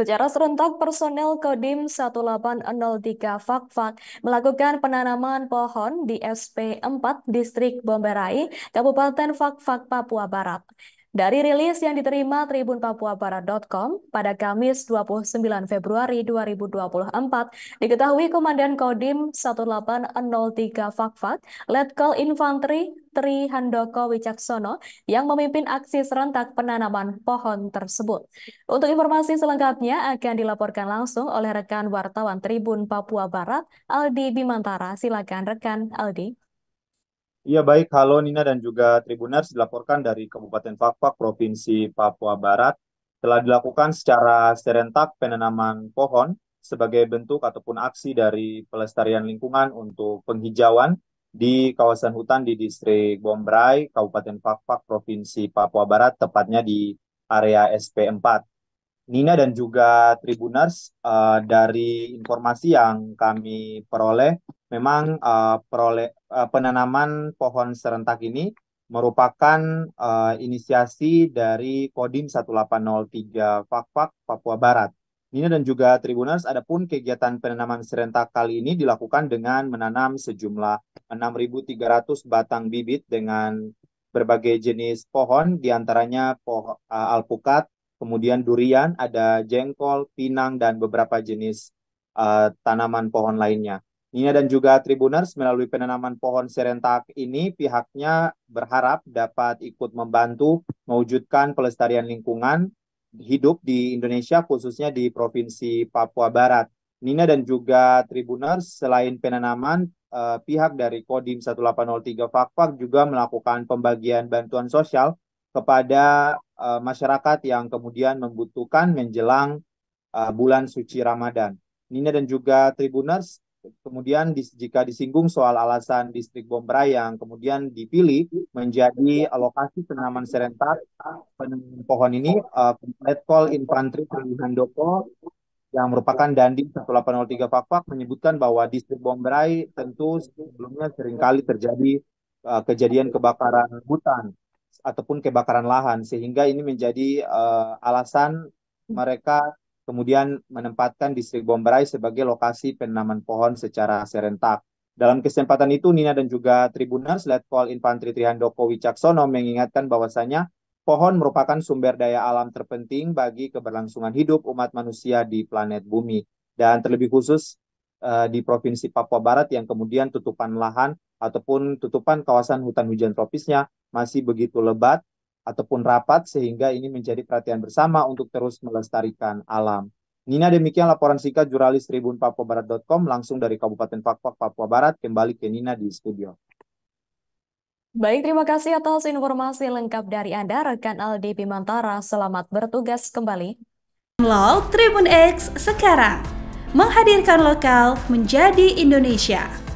Secara serentak, personel Kodim 1803 Fakfak melakukan penanaman pohon di SP 4 Distrik Bomberai, Kabupaten Fakfak, Papua Barat. Dari rilis yang diterima Tribun Papua Barat.com pada Kamis 29 Februari 2024, diketahui Komandan Kodim 1803 Fakfak, Letkol Infanteri Tri Handoko Wicaksono yang memimpin aksi serentak penanaman pohon tersebut. Untuk informasi selengkapnya akan dilaporkan langsung oleh rekan wartawan Tribun Papua Barat, Aldi Bimantara. Silakan rekan Aldi. Iya baik, halo Nina dan juga Tribuners dilaporkan dari Kabupaten Pakpak, Provinsi Papua Barat telah dilakukan secara serentak penanaman pohon sebagai bentuk ataupun aksi dari pelestarian lingkungan untuk penghijauan di kawasan hutan di distrik Bombray, Kabupaten Pakpak, Provinsi Papua Barat, tepatnya di area SP4. Nina dan juga Tribuners uh, dari informasi yang kami peroleh memang uh, eh, perole, uh, eh, penanaman pohon serentak ini merupakan uh, inisiasi dari Kodim 1803 Fakfak Papua Barat. Nina dan juga Tribuners, adapun kegiatan penanaman serentak kali ini dilakukan dengan menanam sejumlah 6.300 batang bibit dengan berbagai jenis pohon, diantaranya poh uh, alpukat, kemudian durian, ada jengkol, pinang, dan beberapa jenis uh, tanaman pohon lainnya. Nina dan juga Tribuners melalui penanaman pohon serentak ini pihaknya berharap dapat ikut membantu mewujudkan pelestarian lingkungan hidup di Indonesia khususnya di Provinsi Papua Barat. Nina dan juga Tribuners selain penanaman eh, pihak dari Kodim 1803 Fakfak juga melakukan pembagian bantuan sosial kepada eh, masyarakat yang kemudian membutuhkan menjelang eh, bulan suci Ramadan. Nina dan juga Tribuners kemudian jika disinggung soal alasan distrik Bombra yang kemudian dipilih menjadi lokasi penanaman serentak pohon ini uh, call Kol Infanteri Handoko yang merupakan Dandim 1803 Fakfak menyebutkan bahwa distrik Bomberai tentu sebelumnya seringkali terjadi uh, kejadian kebakaran hutan ataupun kebakaran lahan sehingga ini menjadi uh, alasan mereka kemudian menempatkan distrik Bomberai sebagai lokasi penanaman pohon secara serentak. Dalam kesempatan itu, Nina dan juga Tribuners Letkol Infantri Trihandoko Wicaksono mengingatkan bahwasannya pohon merupakan sumber daya alam terpenting bagi keberlangsungan hidup umat manusia di planet bumi. Dan terlebih khusus uh, di Provinsi Papua Barat yang kemudian tutupan lahan ataupun tutupan kawasan hutan hujan tropisnya masih begitu lebat ataupun rapat sehingga ini menjadi perhatian bersama untuk terus melestarikan alam. Nina demikian laporan singkat jurnalis Tribun Papua Barat.com langsung dari Kabupaten Pakpak, Papua Barat kembali ke Nina di studio. Baik, terima kasih atas informasi lengkap dari Anda, rekan Aldi Pimantara. Selamat bertugas kembali. Lol Tribun X sekarang, menghadirkan lokal menjadi Indonesia.